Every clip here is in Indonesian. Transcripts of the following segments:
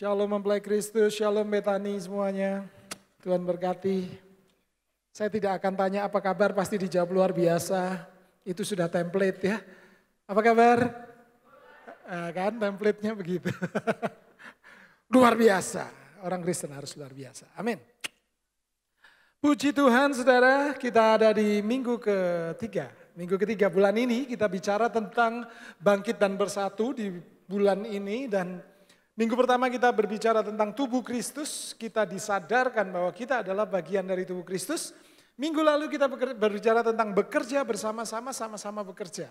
Shalom mempelai Kristus, Shalom Betani semuanya. Tuhan berkati. Saya tidak akan tanya apa kabar, pasti dijawab luar biasa. Itu sudah template ya. Apa kabar? Nah, kan template-nya begitu. luar biasa. Orang Kristen harus luar biasa. Amin. Puji Tuhan saudara, kita ada di minggu ketiga. Minggu ketiga bulan ini kita bicara tentang bangkit dan bersatu di bulan ini dan Minggu pertama kita berbicara tentang tubuh Kristus, kita disadarkan bahwa kita adalah bagian dari tubuh Kristus. Minggu lalu kita berbicara tentang bekerja bersama-sama, sama-sama bekerja.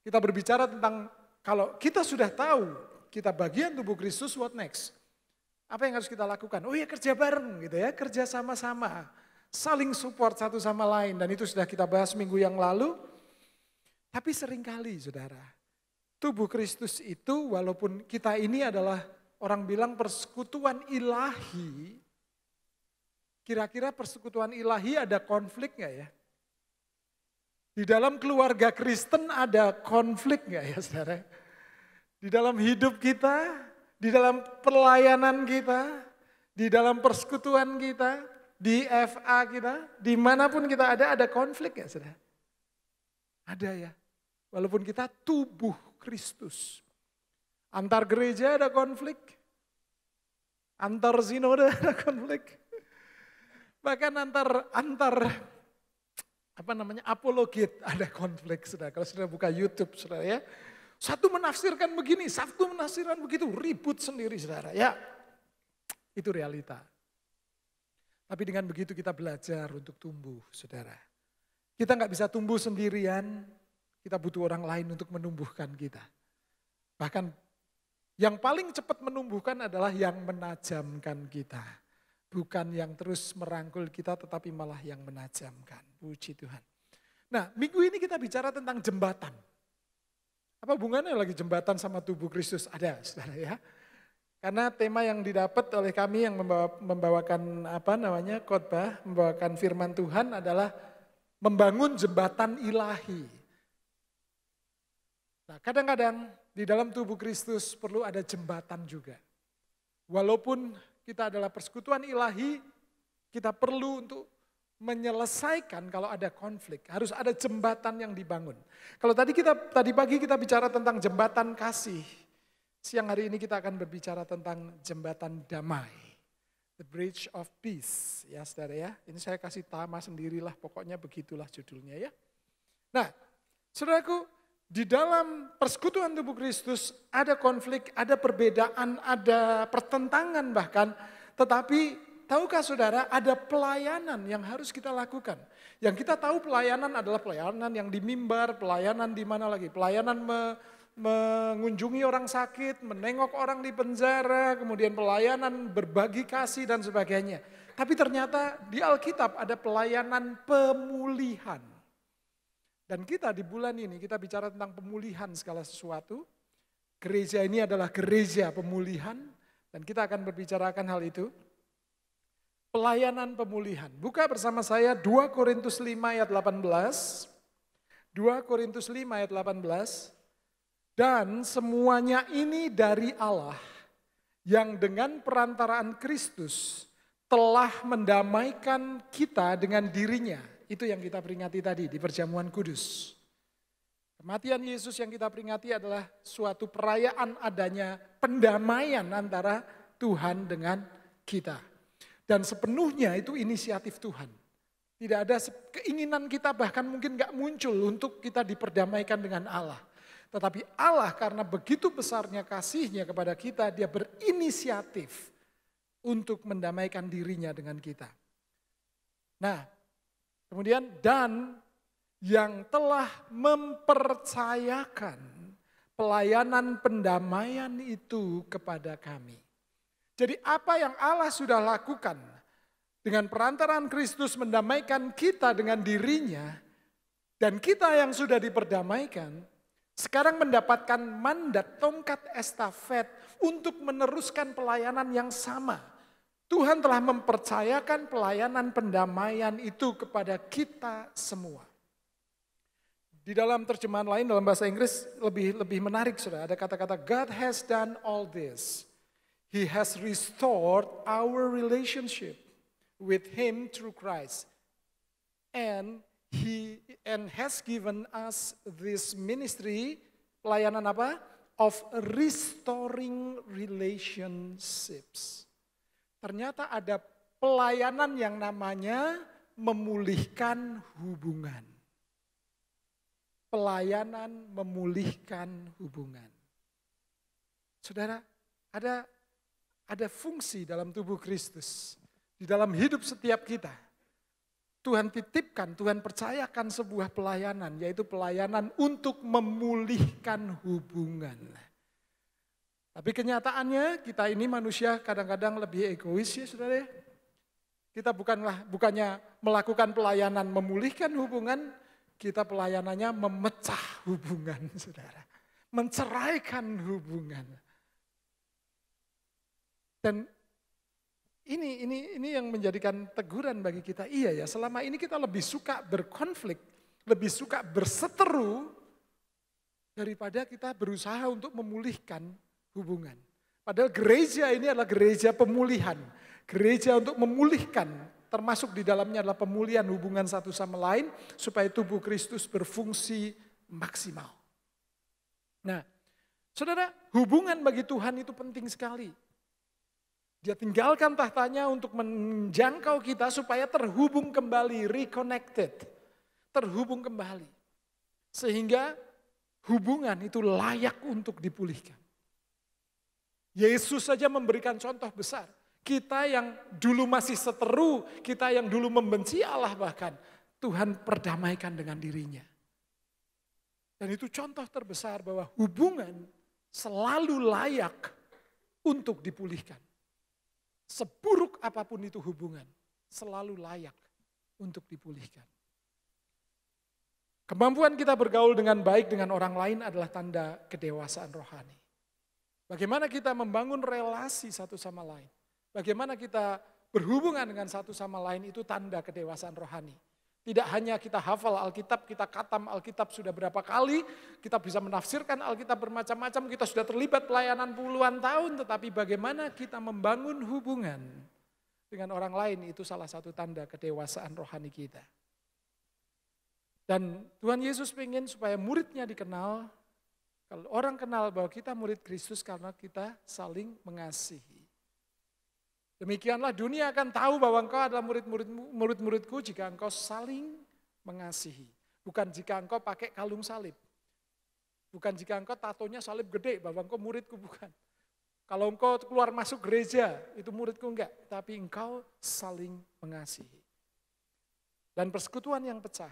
Kita berbicara tentang kalau kita sudah tahu kita bagian tubuh Kristus, what next? Apa yang harus kita lakukan? Oh ya kerja bareng gitu ya, kerja sama-sama. Saling support satu sama lain dan itu sudah kita bahas minggu yang lalu. Tapi seringkali saudara, tubuh Kristus itu walaupun kita ini adalah Orang bilang persekutuan ilahi, kira-kira persekutuan ilahi ada konflik nggak ya? Di dalam keluarga Kristen ada konflik nggak ya saudara? Di dalam hidup kita, di dalam pelayanan kita, di dalam persekutuan kita, di FA kita, dimanapun kita ada, ada konflik ya saudara? Ada ya. Walaupun kita tubuh Kristus, Antar gereja ada konflik. Antar sinode ada konflik. Bahkan antar antar apa namanya apologet ada konflik sudah. Kalau sudah buka YouTube sudah ya. Satu menafsirkan begini, satu menafsirkan begitu, ribut sendiri saudara. Ya, itu realita. Tapi dengan begitu kita belajar untuk tumbuh saudara. Kita nggak bisa tumbuh sendirian, kita butuh orang lain untuk menumbuhkan kita. Bahkan yang paling cepat menumbuhkan adalah yang menajamkan kita. Bukan yang terus merangkul kita tetapi malah yang menajamkan. Puji Tuhan. Nah minggu ini kita bicara tentang jembatan. Apa hubungannya lagi jembatan sama tubuh Kristus? Ada saudara ya. Karena tema yang didapat oleh kami yang membawa, membawakan apa namanya khotbah, membawakan firman Tuhan adalah membangun jembatan ilahi. Nah, kadang-kadang di dalam tubuh Kristus perlu ada jembatan juga. Walaupun kita adalah persekutuan ilahi, kita perlu untuk menyelesaikan kalau ada konflik. Harus ada jembatan yang dibangun. Kalau tadi kita tadi pagi kita bicara tentang jembatan kasih, siang hari ini kita akan berbicara tentang jembatan damai. The Bridge of Peace, ya saudara ya. Ini saya kasih tama sendirilah, pokoknya begitulah judulnya ya. Nah, saudaraku, di dalam persekutuan tubuh Kristus ada konflik, ada perbedaan, ada pertentangan bahkan. Tetapi tahukah saudara ada pelayanan yang harus kita lakukan. Yang kita tahu pelayanan adalah pelayanan yang dimimbar, pelayanan di mana lagi? Pelayanan me, mengunjungi orang sakit, menengok orang di penjara, kemudian pelayanan berbagi kasih dan sebagainya. Tapi ternyata di Alkitab ada pelayanan pemulihan. Dan kita di bulan ini kita bicara tentang pemulihan segala sesuatu. Gereja ini adalah gereja pemulihan dan kita akan berbicarakan hal itu. Pelayanan pemulihan. Buka bersama saya 2 Korintus 5 ayat 18. 2 Korintus 5 ayat 18. Dan semuanya ini dari Allah yang dengan perantaraan Kristus telah mendamaikan kita dengan dirinya itu yang kita peringati tadi di perjamuan kudus. Kematian Yesus yang kita peringati adalah suatu perayaan adanya pendamaian antara Tuhan dengan kita. Dan sepenuhnya itu inisiatif Tuhan. Tidak ada keinginan kita bahkan mungkin gak muncul untuk kita diperdamaikan dengan Allah. Tetapi Allah karena begitu besarnya kasihnya kepada kita, dia berinisiatif untuk mendamaikan dirinya dengan kita. Nah, Kemudian dan yang telah mempercayakan pelayanan pendamaian itu kepada kami. Jadi apa yang Allah sudah lakukan dengan perantaraan Kristus mendamaikan kita dengan dirinya dan kita yang sudah diperdamaikan sekarang mendapatkan mandat tongkat estafet untuk meneruskan pelayanan yang sama Tuhan telah mempercayakan pelayanan pendamaian itu kepada kita semua. Di dalam terjemahan lain dalam bahasa Inggris lebih lebih menarik sudah ada kata-kata God has done all this. He has restored our relationship with him through Christ. And he and has given us this ministry pelayanan apa? of restoring relationships ternyata ada pelayanan yang namanya memulihkan hubungan. Pelayanan memulihkan hubungan. Saudara, ada ada fungsi dalam tubuh Kristus, di dalam hidup setiap kita. Tuhan titipkan, Tuhan percayakan sebuah pelayanan, yaitu pelayanan untuk memulihkan hubungan. Tapi kenyataannya kita ini manusia kadang-kadang lebih egois ya saudara ya. Kita bukanlah bukannya melakukan pelayanan memulihkan hubungan, kita pelayanannya memecah hubungan saudara. Menceraikan hubungan. Dan ini ini ini yang menjadikan teguran bagi kita. Iya ya, selama ini kita lebih suka berkonflik, lebih suka berseteru daripada kita berusaha untuk memulihkan hubungan. Padahal gereja ini adalah gereja pemulihan. Gereja untuk memulihkan, termasuk di dalamnya adalah pemulihan hubungan satu sama lain, supaya tubuh Kristus berfungsi maksimal. Nah, saudara, hubungan bagi Tuhan itu penting sekali. Dia tinggalkan tahtanya untuk menjangkau kita supaya terhubung kembali, reconnected. Terhubung kembali. Sehingga hubungan itu layak untuk dipulihkan. Yesus saja memberikan contoh besar. Kita yang dulu masih seteru, kita yang dulu membenci Allah bahkan, Tuhan perdamaikan dengan dirinya. Dan itu contoh terbesar bahwa hubungan selalu layak untuk dipulihkan. Seburuk apapun itu hubungan, selalu layak untuk dipulihkan. Kemampuan kita bergaul dengan baik dengan orang lain adalah tanda kedewasaan rohani. Bagaimana kita membangun relasi satu sama lain. Bagaimana kita berhubungan dengan satu sama lain itu tanda kedewasaan rohani. Tidak hanya kita hafal Alkitab, kita katam Alkitab sudah berapa kali, kita bisa menafsirkan Alkitab bermacam-macam, kita sudah terlibat pelayanan puluhan tahun, tetapi bagaimana kita membangun hubungan dengan orang lain itu salah satu tanda kedewasaan rohani kita. Dan Tuhan Yesus ingin supaya muridnya dikenal kalau orang kenal bahwa kita murid Kristus karena kita saling mengasihi. Demikianlah dunia akan tahu bahwa engkau adalah murid-muridku murid murid jika engkau saling mengasihi. Bukan jika engkau pakai kalung salib. Bukan jika engkau tatonya salib gede bahwa engkau muridku, bukan. Kalau engkau keluar masuk gereja, itu muridku enggak. Tapi engkau saling mengasihi. Dan persekutuan yang pecah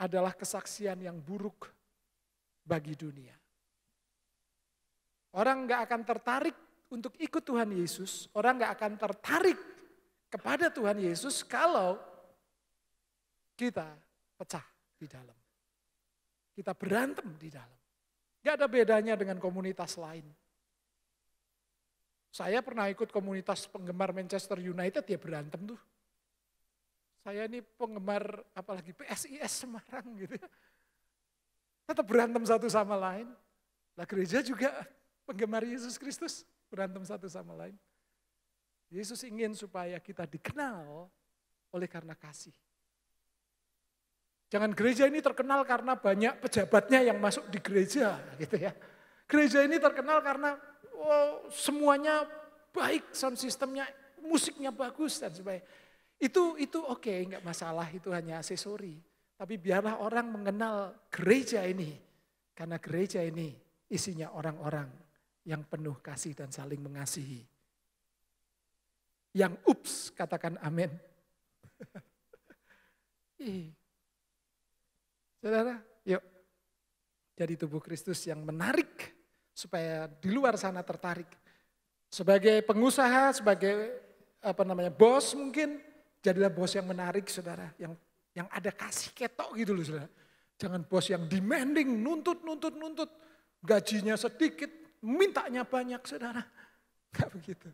adalah kesaksian yang buruk bagi dunia. Orang gak akan tertarik untuk ikut Tuhan Yesus, orang gak akan tertarik kepada Tuhan Yesus kalau kita pecah di dalam. Kita berantem di dalam. Gak ada bedanya dengan komunitas lain. Saya pernah ikut komunitas penggemar Manchester United, ya berantem tuh. Saya ini penggemar apalagi PSIS Semarang gitu ya. Tetap berantem satu sama lain. Lah gereja juga penggemar Yesus Kristus berantem satu sama lain. Yesus ingin supaya kita dikenal oleh karena kasih. Jangan gereja ini terkenal karena banyak pejabatnya yang masuk di gereja gitu ya. Gereja ini terkenal karena oh, semuanya baik sound sistemnya, musiknya bagus dan sebagainya. Itu itu oke, okay, nggak masalah, itu hanya aksesori. Tapi biarlah orang mengenal gereja ini. Karena gereja ini isinya orang-orang yang penuh kasih dan saling mengasihi. Yang ups katakan amin. Saudara, yuk. Jadi tubuh Kristus yang menarik supaya di luar sana tertarik. Sebagai pengusaha, sebagai apa namanya bos mungkin, jadilah bos yang menarik saudara, yang yang ada kasih ketok gitu loh saudara. Jangan bos yang demanding, nuntut, nuntut, nuntut. Gajinya sedikit, mintanya banyak saudara. Gak begitu.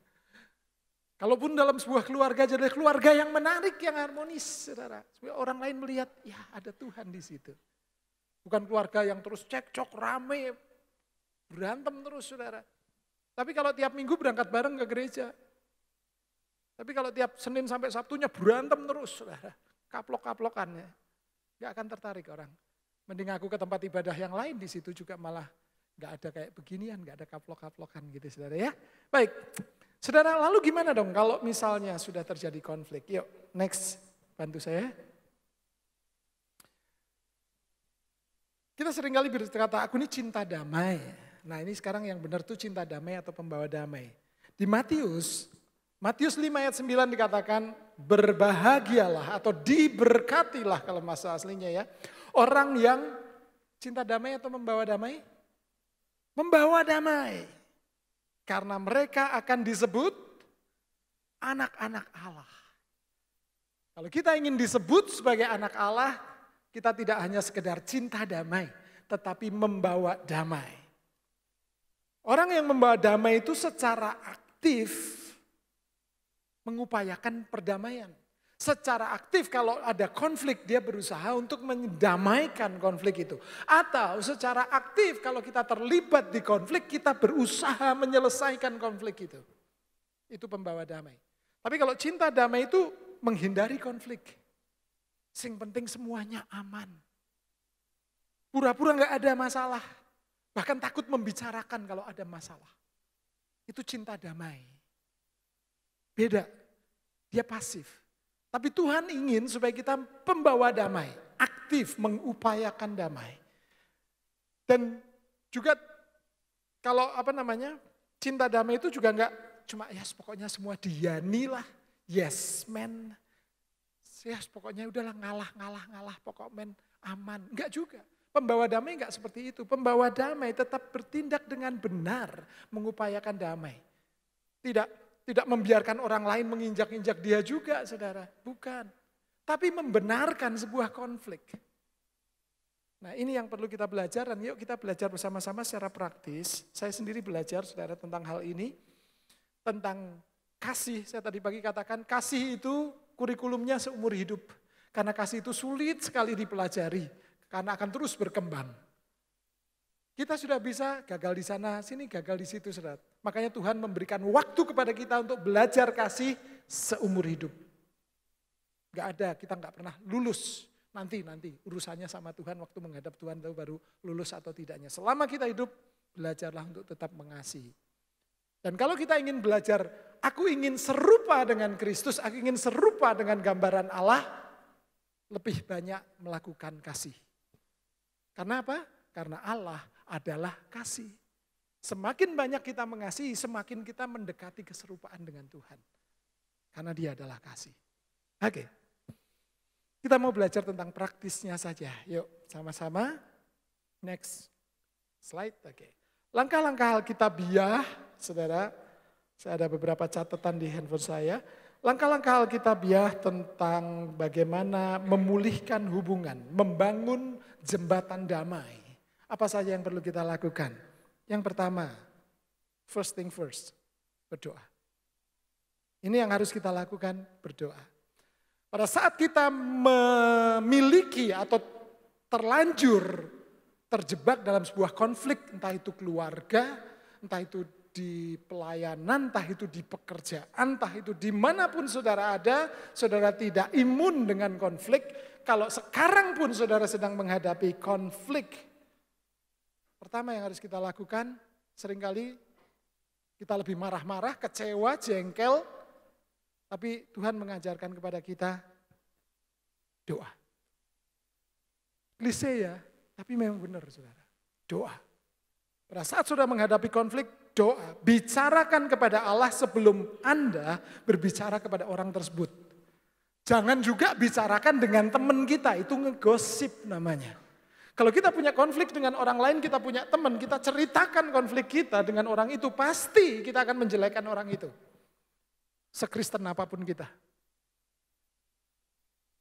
Kalaupun dalam sebuah keluarga jadi keluarga yang menarik, yang harmonis, saudara. Supaya orang lain melihat, ya ada Tuhan di situ. Bukan keluarga yang terus cekcok, rame, berantem terus, saudara. Tapi kalau tiap minggu berangkat bareng ke gereja. Tapi kalau tiap Senin sampai Sabtunya berantem terus, saudara kaplok-kaplokan ya. Gak akan tertarik orang. Mending aku ke tempat ibadah yang lain di situ juga malah gak ada kayak beginian, gak ada kaplok-kaplokan gitu saudara ya. Baik, saudara lalu gimana dong kalau misalnya sudah terjadi konflik? Yuk next, bantu saya. Kita seringkali berkata, aku ini cinta damai. Nah ini sekarang yang benar tuh cinta damai atau pembawa damai. Di Matius Matius 5 ayat 9 dikatakan, berbahagialah atau diberkatilah kalau masa aslinya ya. Orang yang cinta damai atau membawa damai? Membawa damai. Karena mereka akan disebut anak-anak Allah. Kalau kita ingin disebut sebagai anak Allah, kita tidak hanya sekedar cinta damai, tetapi membawa damai. Orang yang membawa damai itu secara aktif mengupayakan perdamaian. Secara aktif kalau ada konflik dia berusaha untuk mendamaikan konflik itu. Atau secara aktif kalau kita terlibat di konflik kita berusaha menyelesaikan konflik itu. Itu pembawa damai. Tapi kalau cinta damai itu menghindari konflik. Sing penting semuanya aman. Pura-pura nggak -pura ada masalah. Bahkan takut membicarakan kalau ada masalah. Itu cinta damai. Beda. Dia pasif. Tapi Tuhan ingin supaya kita pembawa damai, aktif mengupayakan damai. Dan juga kalau apa namanya cinta damai itu juga enggak cuma ya yes, pokoknya semua dia lah, yes men ya yes, pokoknya udahlah ngalah ngalah ngalah pokok men aman, Enggak juga. Pembawa damai enggak seperti itu. Pembawa damai tetap bertindak dengan benar, mengupayakan damai. Tidak tidak membiarkan orang lain menginjak-injak dia juga, saudara. Bukan. Tapi membenarkan sebuah konflik. Nah ini yang perlu kita belajar dan yuk kita belajar bersama-sama secara praktis. Saya sendiri belajar saudara tentang hal ini. Tentang kasih, saya tadi pagi katakan kasih itu kurikulumnya seumur hidup. Karena kasih itu sulit sekali dipelajari. Karena akan terus berkembang. Kita sudah bisa gagal di sana, sini gagal di situ saudara. Makanya Tuhan memberikan waktu kepada kita untuk belajar kasih seumur hidup. Gak ada, kita gak pernah lulus. Nanti-nanti urusannya sama Tuhan waktu menghadap Tuhan tahu baru lulus atau tidaknya. Selama kita hidup, belajarlah untuk tetap mengasihi. Dan kalau kita ingin belajar, aku ingin serupa dengan Kristus, aku ingin serupa dengan gambaran Allah, lebih banyak melakukan kasih. Karena apa? Karena Allah adalah kasih. Semakin banyak kita mengasihi, semakin kita mendekati keserupaan dengan Tuhan. Karena dia adalah kasih. Oke. Kita mau belajar tentang praktisnya saja. Yuk, sama-sama. Next slide. Oke. Langkah-langkah Alkitabiah, Saudara, saya ada beberapa catatan di handphone saya. Langkah-langkah Alkitabiah tentang bagaimana memulihkan hubungan, membangun jembatan damai. Apa saja yang perlu kita lakukan? Yang pertama, first thing first, berdoa. Ini yang harus kita lakukan, berdoa. Pada saat kita memiliki atau terlanjur terjebak dalam sebuah konflik, entah itu keluarga, entah itu di pelayanan, entah itu di pekerjaan, entah itu dimanapun saudara ada, saudara tidak imun dengan konflik. Kalau sekarang pun saudara sedang menghadapi konflik, Pertama yang harus kita lakukan, seringkali kita lebih marah-marah, kecewa, jengkel, tapi Tuhan mengajarkan kepada kita doa. Klise ya, tapi memang benar saudara. Doa. Pada saat sudah menghadapi konflik, doa. Bicarakan kepada Allah sebelum Anda berbicara kepada orang tersebut. Jangan juga bicarakan dengan teman kita, itu ngegosip namanya. Kalau kita punya konflik dengan orang lain, kita punya teman, kita ceritakan konflik kita dengan orang itu, pasti kita akan menjelekan orang itu. Sekristen apapun kita.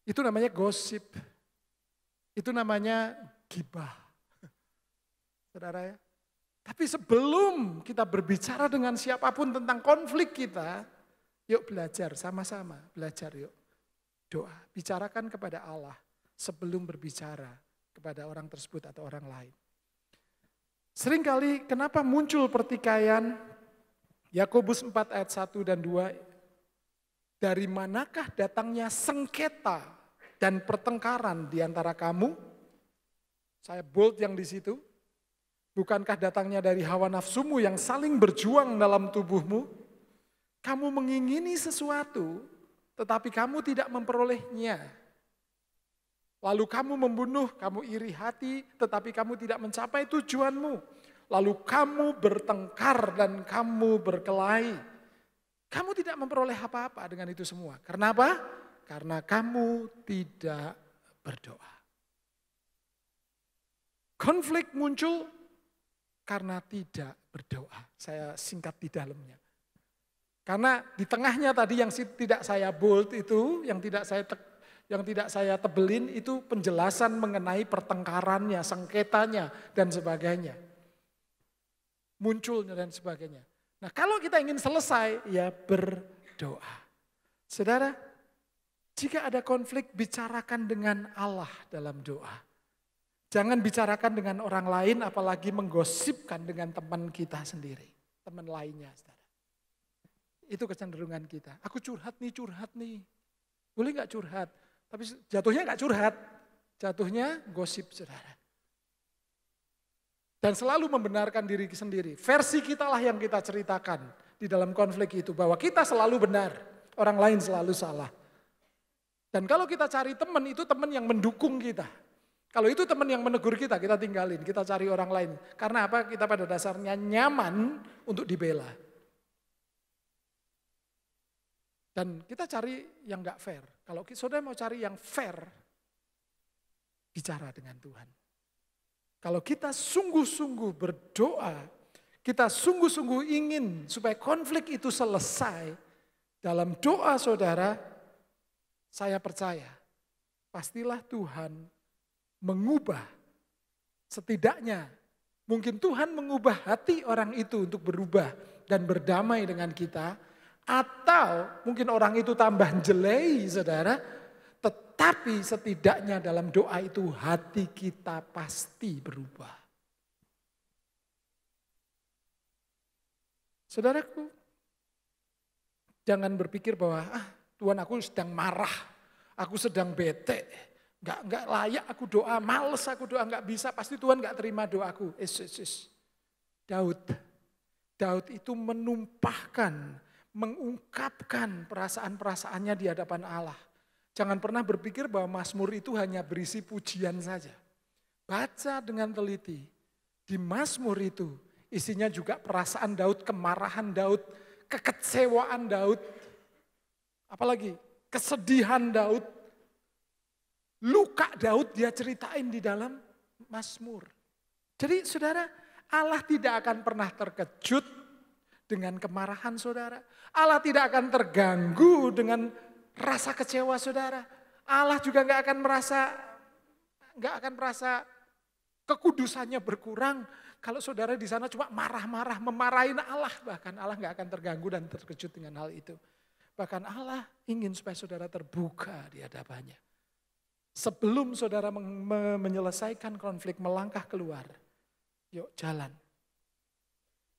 Itu namanya gosip. Itu namanya gibah. Saudara ya. Tapi sebelum kita berbicara dengan siapapun tentang konflik kita, yuk belajar sama-sama, belajar yuk. Doa, bicarakan kepada Allah sebelum berbicara kepada orang tersebut atau orang lain. Seringkali kenapa muncul pertikaian Yakobus 4 ayat 1 dan 2 dari manakah datangnya sengketa dan pertengkaran di antara kamu? Saya bold yang di situ. Bukankah datangnya dari hawa nafsumu yang saling berjuang dalam tubuhmu? Kamu mengingini sesuatu, tetapi kamu tidak memperolehnya. Lalu kamu membunuh, kamu iri hati, tetapi kamu tidak mencapai tujuanmu. Lalu kamu bertengkar dan kamu berkelahi. Kamu tidak memperoleh apa-apa dengan itu semua. Karena apa? Karena kamu tidak berdoa. Konflik muncul karena tidak berdoa. Saya singkat di dalamnya. Karena di tengahnya tadi yang tidak saya bold itu, yang tidak saya tek yang tidak saya tebelin itu penjelasan mengenai pertengkarannya, sengketanya, dan sebagainya. Munculnya dan sebagainya. Nah kalau kita ingin selesai, ya berdoa. Saudara, jika ada konflik, bicarakan dengan Allah dalam doa. Jangan bicarakan dengan orang lain, apalagi menggosipkan dengan teman kita sendiri, teman lainnya. Saudara. Itu kecenderungan kita. Aku curhat nih, curhat nih. Boleh nggak curhat? Tapi jatuhnya nggak curhat, jatuhnya gosip saudara. Dan selalu membenarkan diri sendiri. Versi kitalah yang kita ceritakan di dalam konflik itu. Bahwa kita selalu benar, orang lain selalu salah. Dan kalau kita cari teman itu teman yang mendukung kita. Kalau itu teman yang menegur kita, kita tinggalin, kita cari orang lain. Karena apa? Kita pada dasarnya nyaman untuk dibela. Dan kita cari yang nggak fair. Kalau saudara mau cari yang fair, bicara dengan Tuhan. Kalau kita sungguh-sungguh berdoa, kita sungguh-sungguh ingin supaya konflik itu selesai, dalam doa saudara, saya percaya, pastilah Tuhan mengubah, setidaknya mungkin Tuhan mengubah hati orang itu untuk berubah dan berdamai dengan kita, atau mungkin orang itu tambah jelei saudara. Tetapi setidaknya dalam doa itu hati kita pasti berubah. Saudaraku, jangan berpikir bahwa ah, Tuhan aku sedang marah, aku sedang bete, nggak nggak layak aku doa, males aku doa, nggak bisa, pasti Tuhan nggak terima doaku. Is, is, is. Daud, Daud itu menumpahkan mengungkapkan perasaan-perasaannya di hadapan Allah. Jangan pernah berpikir bahwa Mazmur itu hanya berisi pujian saja. Baca dengan teliti. Di Mazmur itu isinya juga perasaan Daud, kemarahan Daud, kekecewaan Daud, apalagi kesedihan Daud, luka Daud dia ceritain di dalam Mazmur. Jadi saudara, Allah tidak akan pernah terkejut dengan kemarahan saudara. Allah tidak akan terganggu dengan rasa kecewa saudara. Allah juga nggak akan merasa nggak akan merasa kekudusannya berkurang kalau saudara di sana cuma marah-marah memarahin Allah bahkan Allah nggak akan terganggu dan terkejut dengan hal itu. Bahkan Allah ingin supaya saudara terbuka di hadapannya. Sebelum saudara menyelesaikan konflik melangkah keluar, yuk jalan.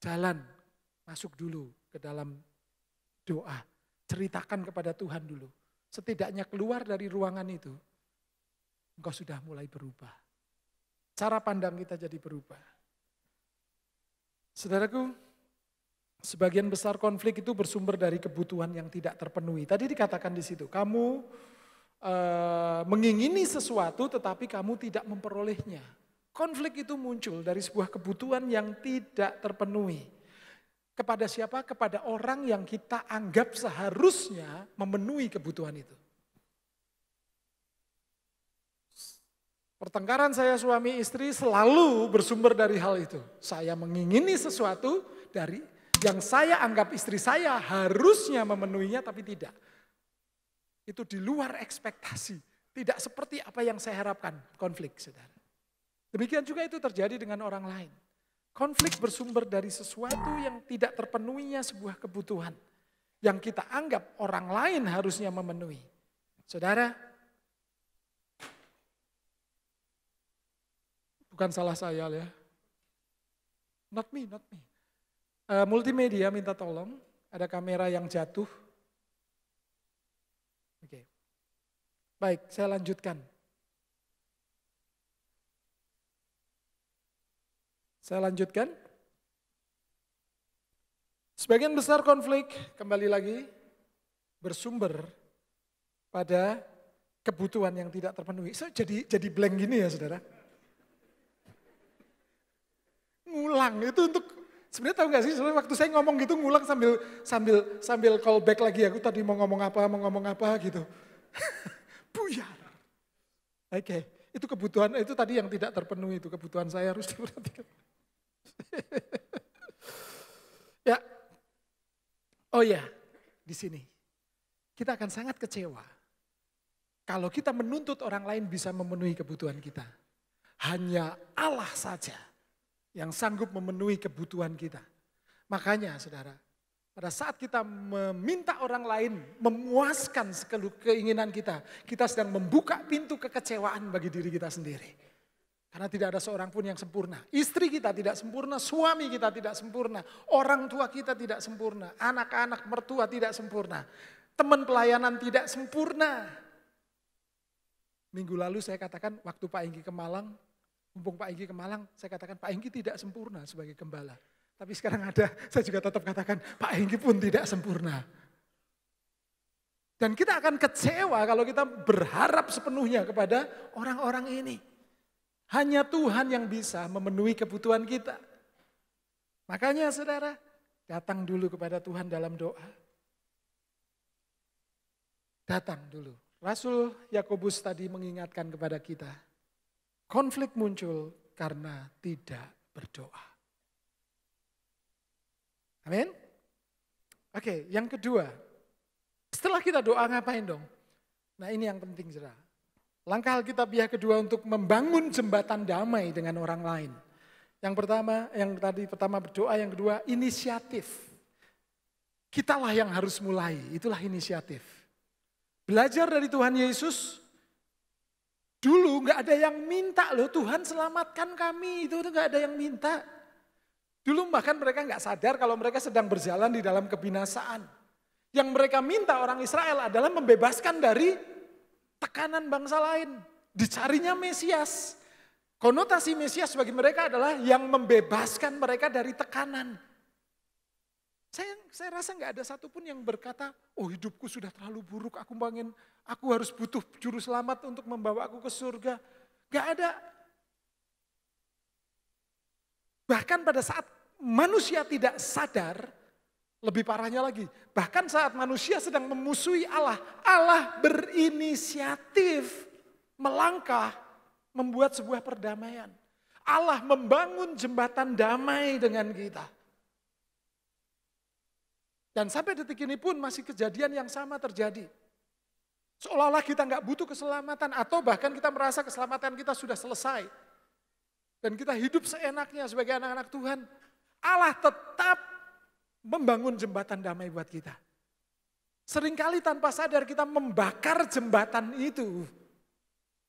Jalan Masuk dulu ke dalam doa. Ceritakan kepada Tuhan dulu. Setidaknya keluar dari ruangan itu, engkau sudah mulai berubah. Cara pandang kita jadi berubah. Saudaraku, sebagian besar konflik itu bersumber dari kebutuhan yang tidak terpenuhi. Tadi dikatakan di situ, kamu e, mengingini sesuatu tetapi kamu tidak memperolehnya. Konflik itu muncul dari sebuah kebutuhan yang tidak terpenuhi. Kepada siapa? Kepada orang yang kita anggap seharusnya memenuhi kebutuhan itu. Pertengkaran saya suami istri selalu bersumber dari hal itu. Saya mengingini sesuatu dari yang saya anggap istri saya harusnya memenuhinya tapi tidak. Itu di luar ekspektasi. Tidak seperti apa yang saya harapkan. Konflik, saudara. Demikian juga itu terjadi dengan orang lain. Konflik bersumber dari sesuatu yang tidak terpenuhinya sebuah kebutuhan yang kita anggap orang lain harusnya memenuhi. Saudara, bukan salah saya ya. Not me, not me. Uh, multimedia minta tolong, ada kamera yang jatuh. Oke. Okay. Baik, saya lanjutkan. Saya lanjutkan. Sebagian besar konflik kembali lagi bersumber pada kebutuhan yang tidak terpenuhi. So, jadi jadi blank gini ya saudara. Ngulang itu untuk sebenarnya tahu nggak sih sebenarnya waktu saya ngomong gitu ngulang sambil sambil sambil call back lagi aku tadi mau ngomong apa mau ngomong apa gitu. Buyar. Oke, okay. itu kebutuhan itu tadi yang tidak terpenuhi itu kebutuhan saya harus diperhatikan. ya. Oh ya, di sini. Kita akan sangat kecewa kalau kita menuntut orang lain bisa memenuhi kebutuhan kita. Hanya Allah saja yang sanggup memenuhi kebutuhan kita. Makanya saudara, pada saat kita meminta orang lain memuaskan keinginan kita, kita sedang membuka pintu kekecewaan bagi diri kita sendiri. Karena tidak ada seorang pun yang sempurna. Istri kita tidak sempurna, suami kita tidak sempurna, orang tua kita tidak sempurna, anak-anak mertua tidak sempurna, teman pelayanan tidak sempurna. Minggu lalu saya katakan waktu Pak Enggi ke Malang, mumpung Pak Enggi ke Malang, saya katakan Pak Enggi tidak sempurna sebagai gembala. Tapi sekarang ada, saya juga tetap katakan Pak Enggi pun tidak sempurna. Dan kita akan kecewa kalau kita berharap sepenuhnya kepada orang-orang ini. Hanya Tuhan yang bisa memenuhi kebutuhan kita. Makanya saudara, datang dulu kepada Tuhan dalam doa. Datang dulu. Rasul Yakobus tadi mengingatkan kepada kita, konflik muncul karena tidak berdoa. Amin. Oke, yang kedua, setelah kita doa ngapain dong? Nah ini yang penting saudara. Langkah Alkitabiah kedua untuk membangun jembatan damai dengan orang lain. Yang pertama, yang tadi pertama berdoa, yang kedua inisiatif. Kitalah yang harus mulai, itulah inisiatif. Belajar dari Tuhan Yesus, dulu nggak ada yang minta loh Tuhan selamatkan kami, itu tuh nggak ada yang minta. Dulu bahkan mereka nggak sadar kalau mereka sedang berjalan di dalam kebinasaan. Yang mereka minta orang Israel adalah membebaskan dari tekanan bangsa lain. Dicarinya Mesias. Konotasi Mesias bagi mereka adalah yang membebaskan mereka dari tekanan. Saya, saya rasa nggak ada satupun yang berkata, oh hidupku sudah terlalu buruk, aku bangin, aku harus butuh juru selamat untuk membawa aku ke surga. Nggak ada. Bahkan pada saat manusia tidak sadar, lebih parahnya lagi, bahkan saat manusia sedang memusuhi Allah, Allah berinisiatif melangkah membuat sebuah perdamaian. Allah membangun jembatan damai dengan kita. Dan sampai detik ini pun masih kejadian yang sama terjadi. Seolah-olah kita nggak butuh keselamatan atau bahkan kita merasa keselamatan kita sudah selesai. Dan kita hidup seenaknya sebagai anak-anak Tuhan. Allah tetap membangun jembatan damai buat kita. Seringkali tanpa sadar kita membakar jembatan itu.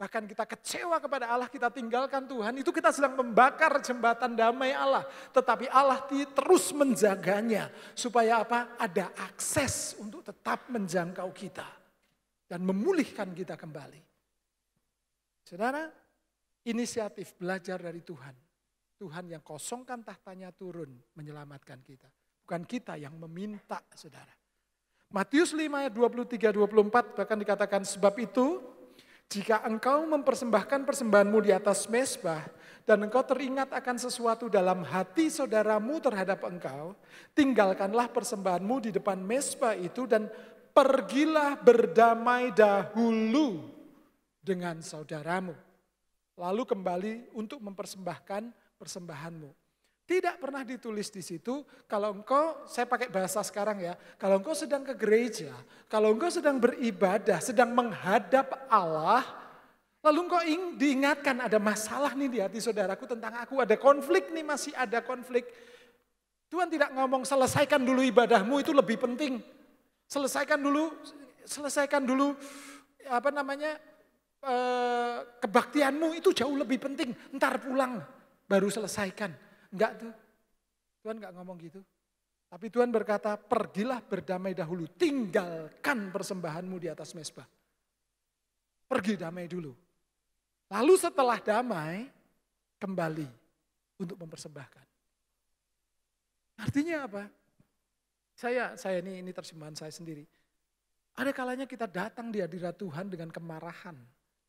Bahkan kita kecewa kepada Allah, kita tinggalkan Tuhan, itu kita sedang membakar jembatan damai Allah. Tetapi Allah terus menjaganya. Supaya apa? Ada akses untuk tetap menjangkau kita. Dan memulihkan kita kembali. Saudara, inisiatif belajar dari Tuhan. Tuhan yang kosongkan tahtanya turun menyelamatkan kita. Bukan kita yang meminta, saudara. Matius 5 ayat 23-24 bahkan dikatakan, sebab itu jika engkau mempersembahkan persembahanmu di atas mesbah, dan engkau teringat akan sesuatu dalam hati saudaramu terhadap engkau, tinggalkanlah persembahanmu di depan mesbah itu dan pergilah berdamai dahulu dengan saudaramu. Lalu kembali untuk mempersembahkan persembahanmu. Tidak pernah ditulis di situ, kalau engkau, saya pakai bahasa sekarang ya, kalau engkau sedang ke gereja, kalau engkau sedang beribadah, sedang menghadap Allah, lalu engkau ing, diingatkan ada masalah nih di hati saudaraku tentang aku, ada konflik nih, masih ada konflik. Tuhan tidak ngomong selesaikan dulu ibadahmu itu lebih penting. Selesaikan dulu, selesaikan dulu apa namanya eh, kebaktianmu itu jauh lebih penting. Ntar pulang baru selesaikan. Enggak tuh. Tuhan enggak ngomong gitu. Tapi Tuhan berkata, pergilah berdamai dahulu, tinggalkan persembahanmu di atas mesbah. Pergi damai dulu. Lalu setelah damai, kembali untuk mempersembahkan. Artinya apa? Saya saya ini ini terjemahan saya sendiri. Ada kalanya kita datang di hadirat Tuhan dengan kemarahan,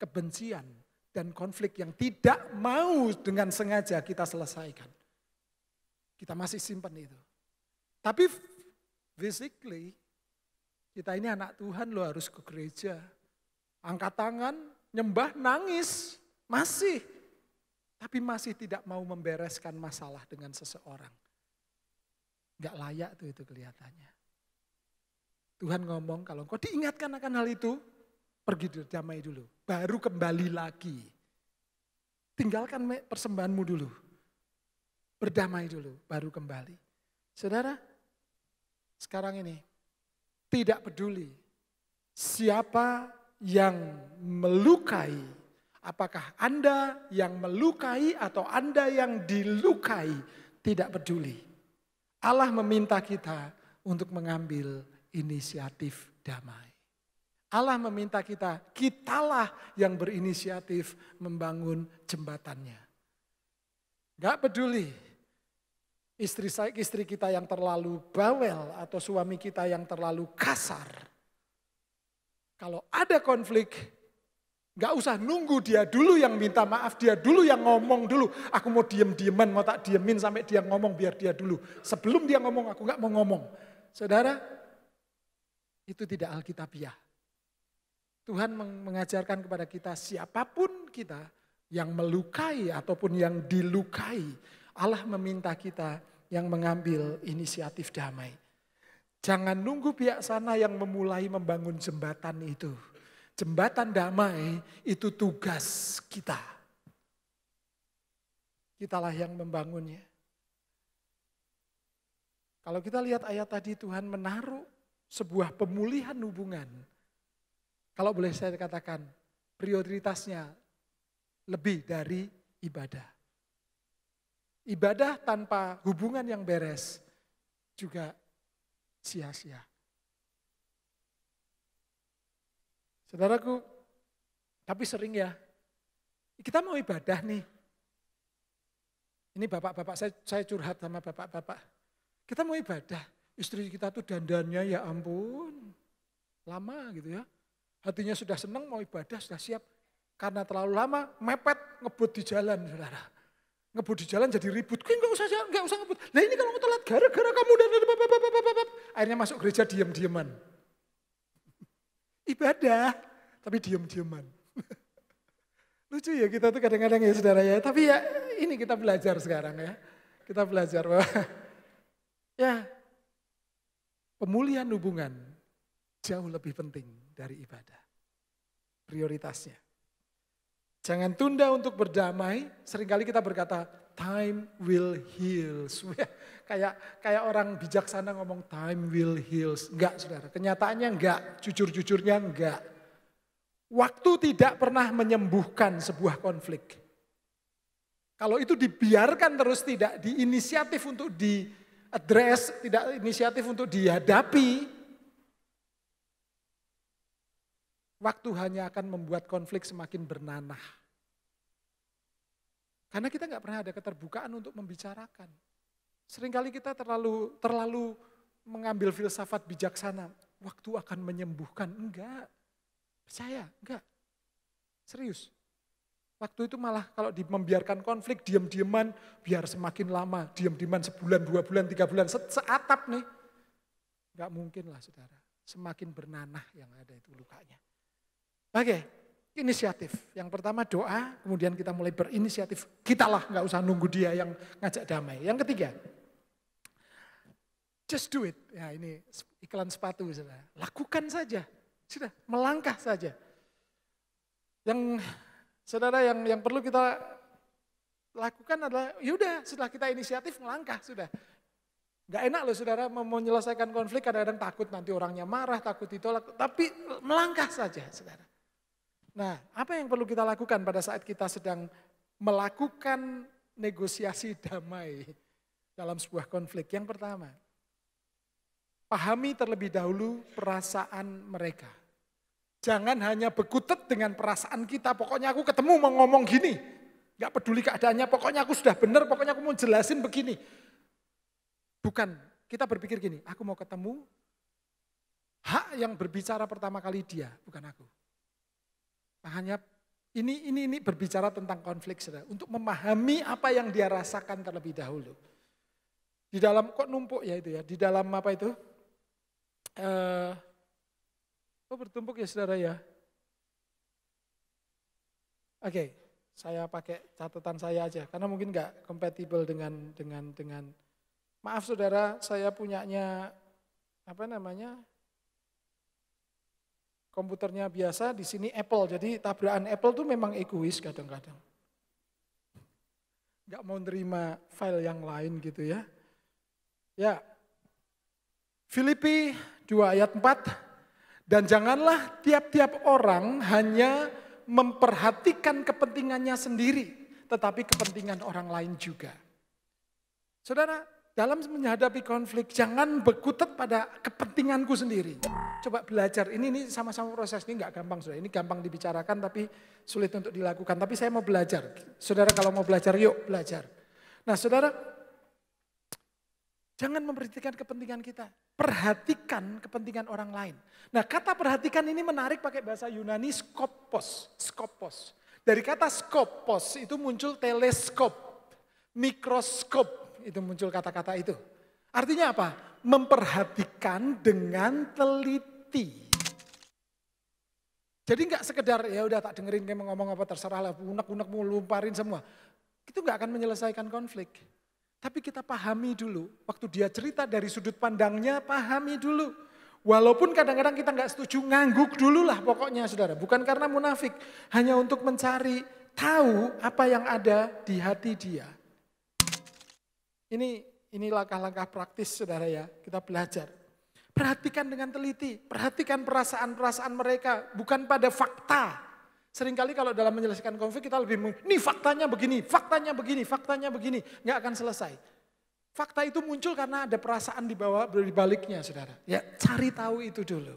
kebencian, dan konflik yang tidak mau dengan sengaja kita selesaikan. Kita masih simpan itu. Tapi basically kita ini anak Tuhan lo harus ke gereja. Angkat tangan, nyembah, nangis. Masih. Tapi masih tidak mau membereskan masalah dengan seseorang. Gak layak tuh itu kelihatannya. Tuhan ngomong kalau engkau diingatkan akan hal itu, pergi damai dulu. Baru kembali lagi. Tinggalkan persembahanmu dulu. Berdamai dulu, baru kembali. Saudara, sekarang ini tidak peduli siapa yang melukai, apakah Anda yang melukai atau Anda yang dilukai, tidak peduli. Allah meminta kita untuk mengambil inisiatif damai. Allah meminta kita, kitalah yang berinisiatif membangun jembatannya. Gak peduli istri saya, istri kita yang terlalu bawel atau suami kita yang terlalu kasar. Kalau ada konflik, nggak usah nunggu dia dulu yang minta maaf, dia dulu yang ngomong dulu. Aku mau diem-dieman, mau tak diemin sampai dia ngomong biar dia dulu. Sebelum dia ngomong, aku nggak mau ngomong. Saudara, itu tidak alkitabiah. Tuhan mengajarkan kepada kita siapapun kita yang melukai ataupun yang dilukai, Allah meminta kita yang mengambil inisiatif damai. Jangan nunggu pihak sana yang memulai membangun jembatan itu. Jembatan damai itu tugas kita. Kitalah yang membangunnya. Kalau kita lihat ayat tadi Tuhan menaruh sebuah pemulihan hubungan. Kalau boleh saya katakan prioritasnya lebih dari ibadah. Ibadah tanpa hubungan yang beres juga sia-sia. Saudaraku, tapi sering ya, kita mau ibadah nih. Ini bapak-bapak, saya, saya curhat sama bapak-bapak. Kita mau ibadah, istri kita tuh dandannya ya ampun, lama gitu ya. Hatinya sudah senang mau ibadah, sudah siap. Karena terlalu lama, mepet, ngebut di jalan, saudara ngebut di jalan jadi ribut. Gue nggak usah nggak usah ngebut. Nah ini kalau telat gara-gara kamu dan akhirnya masuk gereja diam-diaman. Ibadah tapi diam-diaman. Lucu ya kita tuh kadang-kadang ya saudara ya. Tapi ya ini kita belajar sekarang ya. Kita belajar bahwa ya pemulihan hubungan jauh lebih penting dari ibadah. Prioritasnya. Jangan tunda untuk berdamai. Seringkali kita berkata, time will heal. kayak kayak orang bijaksana ngomong time will heal. Enggak saudara, kenyataannya enggak, jujur-jujurnya enggak. Waktu tidak pernah menyembuhkan sebuah konflik. Kalau itu dibiarkan terus tidak diinisiatif untuk di address, tidak inisiatif untuk dihadapi, waktu hanya akan membuat konflik semakin bernanah. Karena kita nggak pernah ada keterbukaan untuk membicarakan. Seringkali kita terlalu terlalu mengambil filsafat bijaksana. Waktu akan menyembuhkan. Enggak. Percaya? Enggak. Serius. Waktu itu malah kalau membiarkan konflik, diam-diaman, biar semakin lama, diam-diaman sebulan, dua bulan, tiga bulan, se seatap nih. nggak mungkin lah saudara. Semakin bernanah yang ada itu lukanya. Oke, inisiatif. Yang pertama doa, kemudian kita mulai berinisiatif. Kitalah, nggak usah nunggu dia yang ngajak damai. Yang ketiga, just do it. Ya ini iklan sepatu, sudah. lakukan saja. Sudah, melangkah saja. Yang saudara yang yang perlu kita lakukan adalah, yaudah setelah kita inisiatif melangkah sudah. Gak enak loh saudara mau menyelesaikan konflik, kadang-kadang takut nanti orangnya marah, takut ditolak. Tapi melangkah saja saudara. Nah, apa yang perlu kita lakukan pada saat kita sedang melakukan negosiasi damai dalam sebuah konflik? Yang pertama, pahami terlebih dahulu perasaan mereka. Jangan hanya berkutat dengan perasaan kita, pokoknya aku ketemu mau ngomong gini. Gak peduli keadaannya, pokoknya aku sudah benar, pokoknya aku mau jelasin begini. Bukan, kita berpikir gini, aku mau ketemu hak yang berbicara pertama kali dia, bukan aku hanya ini ini ini berbicara tentang konflik saudara. Untuk memahami apa yang dia rasakan terlebih dahulu. Di dalam kok numpuk ya itu ya. Di dalam apa itu? Eh, oh bertumpuk ya saudara ya. Oke, okay, saya pakai catatan saya aja karena mungkin nggak kompatibel dengan dengan dengan maaf saudara saya punyanya apa namanya komputernya biasa, di sini Apple. Jadi tabrakan Apple tuh memang egois kadang-kadang. Gak mau nerima file yang lain gitu ya. Ya, Filipi 2 ayat 4, dan janganlah tiap-tiap orang hanya memperhatikan kepentingannya sendiri, tetapi kepentingan orang lain juga. Saudara, dalam menghadapi konflik jangan berkutat pada kepentinganku sendiri. Coba belajar. Ini ini sama-sama proses ini nggak gampang sudah. Ini gampang dibicarakan tapi sulit untuk dilakukan. Tapi saya mau belajar. Saudara kalau mau belajar yuk belajar. Nah saudara jangan memperhatikan kepentingan kita. Perhatikan kepentingan orang lain. Nah kata perhatikan ini menarik pakai bahasa Yunani skopos. Skopos. Dari kata skopos itu muncul teleskop, mikroskop itu muncul kata-kata itu. Artinya apa? Memperhatikan dengan teliti. Jadi nggak sekedar ya udah tak dengerin kayak ngomong apa terserah lah, unek-unek mulu, lumparin semua. Itu nggak akan menyelesaikan konflik. Tapi kita pahami dulu, waktu dia cerita dari sudut pandangnya, pahami dulu. Walaupun kadang-kadang kita nggak setuju, ngangguk dulu lah pokoknya saudara. Bukan karena munafik, hanya untuk mencari tahu apa yang ada di hati dia. Ini ini langkah-langkah praktis saudara ya, kita belajar. Perhatikan dengan teliti, perhatikan perasaan-perasaan mereka, bukan pada fakta. Seringkali kalau dalam menyelesaikan konflik kita lebih, ini faktanya begini, faktanya begini, faktanya begini, nggak akan selesai. Fakta itu muncul karena ada perasaan di bawah di baliknya, saudara. Ya, cari tahu itu dulu.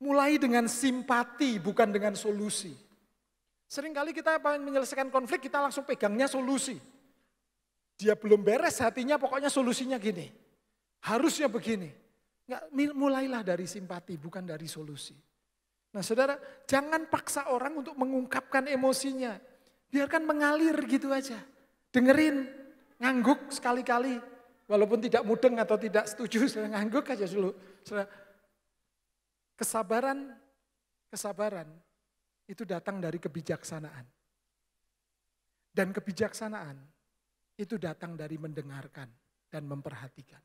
Mulai dengan simpati, bukan dengan solusi. Seringkali kita menyelesaikan konflik, kita langsung pegangnya solusi dia belum beres hatinya pokoknya solusinya gini. Harusnya begini. Nggak, mulailah dari simpati bukan dari solusi. Nah saudara jangan paksa orang untuk mengungkapkan emosinya. Biarkan mengalir gitu aja. Dengerin, ngangguk sekali-kali. Walaupun tidak mudeng atau tidak setuju, saya ngangguk aja dulu. Saudara, kesabaran, kesabaran itu datang dari kebijaksanaan. Dan kebijaksanaan itu datang dari mendengarkan dan memperhatikan.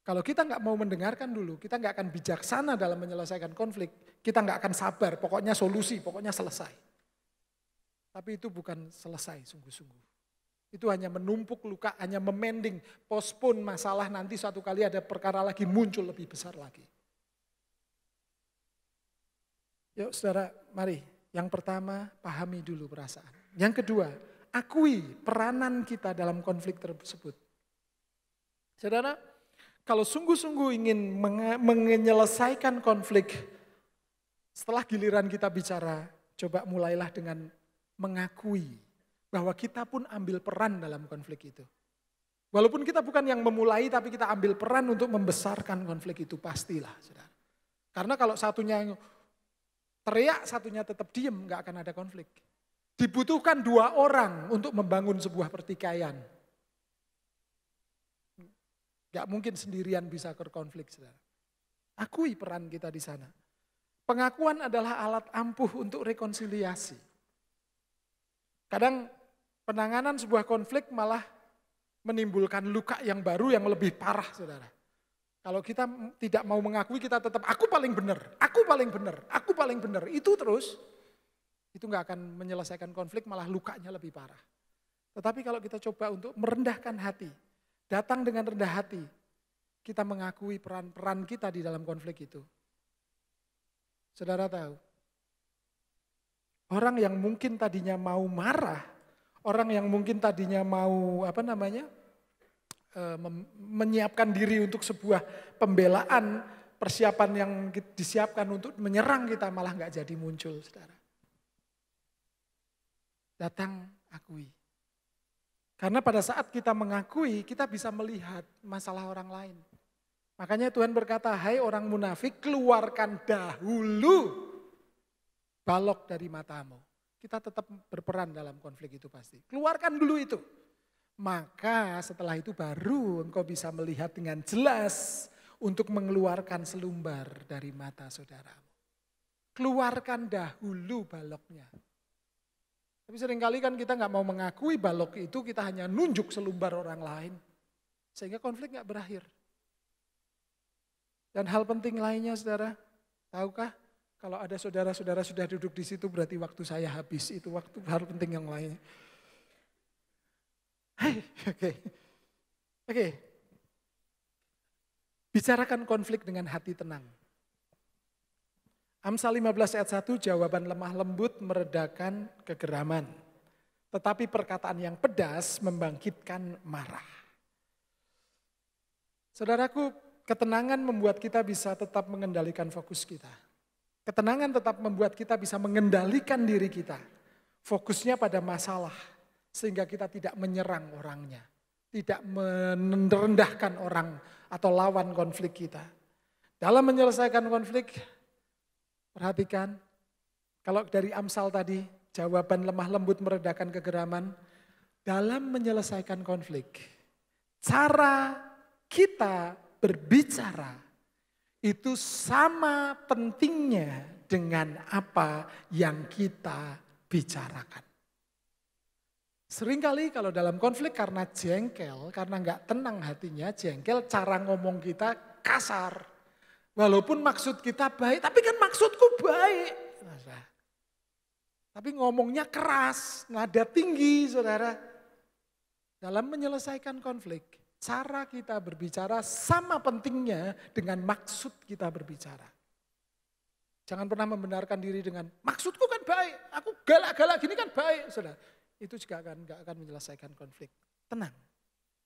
Kalau kita nggak mau mendengarkan dulu, kita nggak akan bijaksana dalam menyelesaikan konflik. Kita nggak akan sabar, pokoknya solusi, pokoknya selesai. Tapi itu bukan selesai sungguh-sungguh. Itu hanya menumpuk luka, hanya memending, pospon masalah nanti suatu kali ada perkara lagi muncul lebih besar lagi. Yuk saudara, mari. Yang pertama, pahami dulu perasaan. Yang kedua, akui peranan kita dalam konflik tersebut. Saudara, kalau sungguh-sungguh ingin menyelesaikan konflik, setelah giliran kita bicara, coba mulailah dengan mengakui bahwa kita pun ambil peran dalam konflik itu. Walaupun kita bukan yang memulai, tapi kita ambil peran untuk membesarkan konflik itu pastilah, saudara. Karena kalau satunya teriak, satunya tetap diem, nggak akan ada konflik. Dibutuhkan dua orang untuk membangun sebuah pertikaian. Gak mungkin sendirian bisa berkonflik, saudara. Akui peran kita di sana. Pengakuan adalah alat ampuh untuk rekonsiliasi. Kadang penanganan sebuah konflik malah menimbulkan luka yang baru yang lebih parah, saudara. Kalau kita tidak mau mengakui, kita tetap aku paling benar, aku paling benar, aku paling benar. Itu terus itu nggak akan menyelesaikan konflik, malah lukanya lebih parah. Tetapi kalau kita coba untuk merendahkan hati, datang dengan rendah hati, kita mengakui peran-peran kita di dalam konflik itu. Saudara tahu, orang yang mungkin tadinya mau marah, orang yang mungkin tadinya mau apa namanya e, menyiapkan diri untuk sebuah pembelaan, persiapan yang disiapkan untuk menyerang kita malah nggak jadi muncul, saudara datang akui. Karena pada saat kita mengakui, kita bisa melihat masalah orang lain. Makanya Tuhan berkata, hai orang munafik, keluarkan dahulu balok dari matamu. Kita tetap berperan dalam konflik itu pasti. Keluarkan dulu itu. Maka setelah itu baru engkau bisa melihat dengan jelas untuk mengeluarkan selumbar dari mata saudaramu. Keluarkan dahulu baloknya. Tapi seringkali kan kita nggak mau mengakui balok itu, kita hanya nunjuk selumbar orang lain. Sehingga konflik nggak berakhir. Dan hal penting lainnya saudara, tahukah kalau ada saudara-saudara sudah duduk di situ berarti waktu saya habis, itu waktu hal penting yang lainnya. Hei, oke. Okay. Oke. Okay. Bicarakan konflik dengan hati tenang. Amsal 15 ayat 1 jawaban lemah lembut meredakan kegeraman. Tetapi perkataan yang pedas membangkitkan marah. Saudaraku, ketenangan membuat kita bisa tetap mengendalikan fokus kita. Ketenangan tetap membuat kita bisa mengendalikan diri kita. Fokusnya pada masalah sehingga kita tidak menyerang orangnya, tidak merendahkan orang atau lawan konflik kita. Dalam menyelesaikan konflik, Perhatikan, kalau dari Amsal tadi, jawaban lemah lembut meredakan kegeraman, dalam menyelesaikan konflik, cara kita berbicara itu sama pentingnya dengan apa yang kita bicarakan. Seringkali kalau dalam konflik karena jengkel, karena nggak tenang hatinya, jengkel cara ngomong kita kasar. Walaupun maksud kita baik, tapi kan maksudku baik. Tapi ngomongnya keras, nada tinggi saudara. Dalam menyelesaikan konflik, cara kita berbicara sama pentingnya dengan maksud kita berbicara. Jangan pernah membenarkan diri dengan maksudku kan baik, aku galak-galak gini kan baik, saudara. Itu juga akan nggak akan menyelesaikan konflik. Tenang,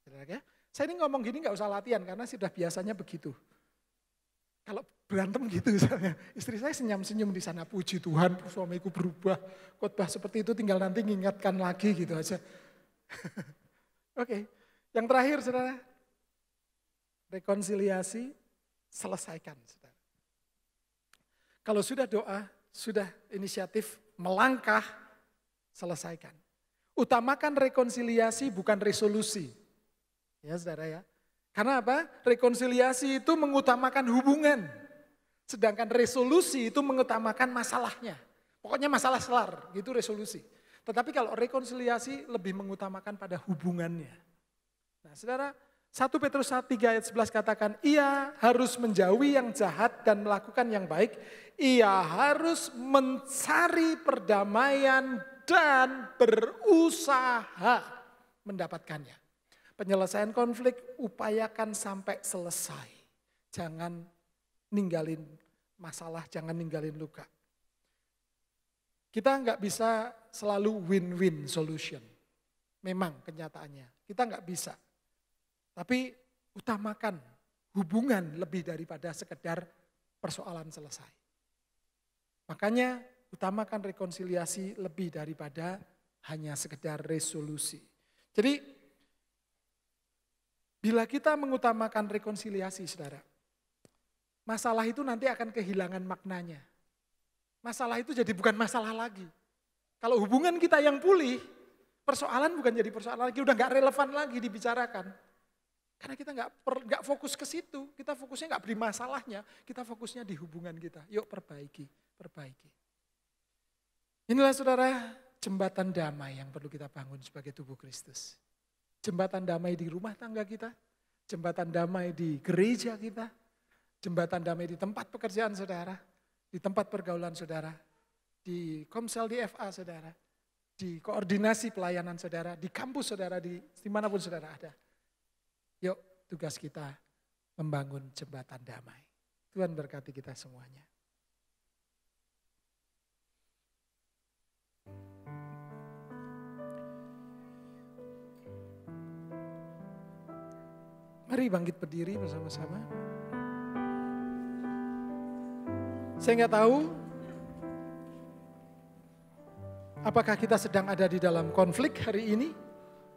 saudara ya. Saya ini ngomong gini nggak usah latihan karena sudah biasanya begitu. Kalau berantem gitu misalnya, istri saya senyum-senyum di sana, puji Tuhan suamiku berubah, khotbah seperti itu tinggal nanti ngingatkan lagi gitu aja. Oke, okay. yang terakhir saudara, rekonsiliasi selesaikan saudara. Kalau sudah doa, sudah inisiatif melangkah, selesaikan. Utamakan rekonsiliasi bukan resolusi. Ya saudara ya. Karena apa? Rekonsiliasi itu mengutamakan hubungan. Sedangkan resolusi itu mengutamakan masalahnya. Pokoknya masalah selar, itu resolusi. Tetapi kalau rekonsiliasi lebih mengutamakan pada hubungannya. Nah saudara, 1 Petrus 3 ayat 11 katakan, ia harus menjauhi yang jahat dan melakukan yang baik. Ia harus mencari perdamaian dan berusaha mendapatkannya. Penyelesaian konflik upayakan sampai selesai. Jangan ninggalin masalah, jangan ninggalin luka. Kita nggak bisa selalu win-win solution. Memang kenyataannya, kita nggak bisa. Tapi utamakan hubungan lebih daripada sekedar persoalan selesai. Makanya utamakan rekonsiliasi lebih daripada hanya sekedar resolusi. Jadi Bila kita mengutamakan rekonsiliasi, saudara, masalah itu nanti akan kehilangan maknanya. Masalah itu jadi bukan masalah lagi. Kalau hubungan kita yang pulih, persoalan bukan jadi persoalan lagi, udah nggak relevan lagi dibicarakan. Karena kita nggak nggak fokus ke situ, kita fokusnya nggak beri masalahnya, kita fokusnya di hubungan kita. Yuk perbaiki, perbaiki. Inilah saudara jembatan damai yang perlu kita bangun sebagai tubuh Kristus. Jembatan damai di rumah tangga kita, jembatan damai di gereja kita, jembatan damai di tempat pekerjaan saudara, di tempat pergaulan saudara, di komsel di FA saudara, di koordinasi pelayanan saudara, di kampus saudara, di dimanapun saudara ada. Yuk tugas kita membangun jembatan damai. Tuhan berkati kita semuanya. Mari bangkit berdiri bersama-sama. Saya nggak tahu apakah kita sedang ada di dalam konflik hari ini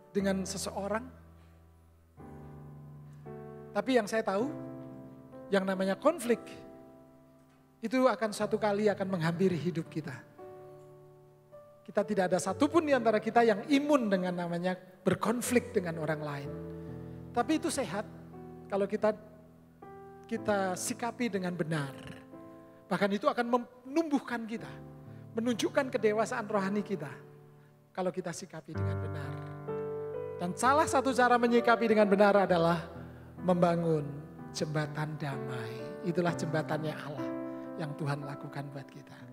dengan seseorang. Tapi yang saya tahu, yang namanya konflik itu akan satu kali akan menghampiri hidup kita. Kita tidak ada satupun di antara kita yang imun dengan namanya berkonflik dengan orang lain. Tapi itu sehat kalau kita kita sikapi dengan benar. Bahkan itu akan menumbuhkan kita, menunjukkan kedewasaan rohani kita kalau kita sikapi dengan benar. Dan salah satu cara menyikapi dengan benar adalah membangun jembatan damai. Itulah jembatannya Allah yang Tuhan lakukan buat kita.